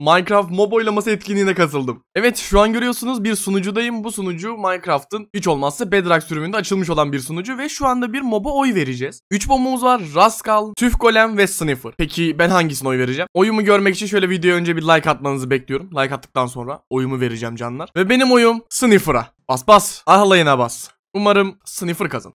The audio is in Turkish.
Minecraft mob oylaması etkinliğine katıldım. Evet şu an görüyorsunuz bir sunucudayım. Bu sunucu Minecraft'ın hiç olmazsa Bedrock sürümünde açılmış olan bir sunucu ve şu anda bir moba oy vereceğiz. 3 bombamız var. Rascal, Tüf Golem ve Sniffer. Peki ben hangisine oy vereceğim? Oyumu görmek için şöyle videoya önce bir like atmanızı bekliyorum. Like attıktan sonra oyumu vereceğim canlar. Ve benim oyum Sniffer'a. Bas bas. Ahlayına bas. Umarım Sniffer kazan.